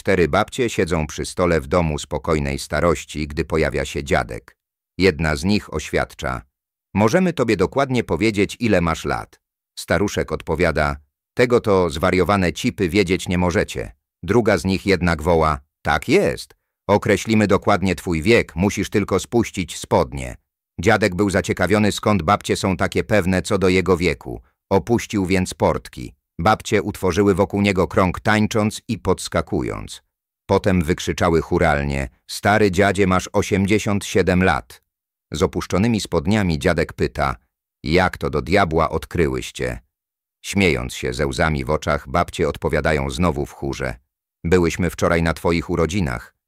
Cztery babcie siedzą przy stole w domu spokojnej starości, gdy pojawia się dziadek. Jedna z nich oświadcza. Możemy tobie dokładnie powiedzieć, ile masz lat. Staruszek odpowiada. Tego to zwariowane cipy wiedzieć nie możecie. Druga z nich jednak woła. Tak jest. Określimy dokładnie twój wiek, musisz tylko spuścić spodnie. Dziadek był zaciekawiony, skąd babcie są takie pewne co do jego wieku. Opuścił więc portki. Babcie utworzyły wokół niego krąg tańcząc i podskakując. Potem wykrzyczały churalnie – stary dziadzie masz 87 lat. Z opuszczonymi spodniami dziadek pyta – jak to do diabła odkryłyście? Śmiejąc się ze łzami w oczach, babcie odpowiadają znowu w chórze – byłyśmy wczoraj na twoich urodzinach –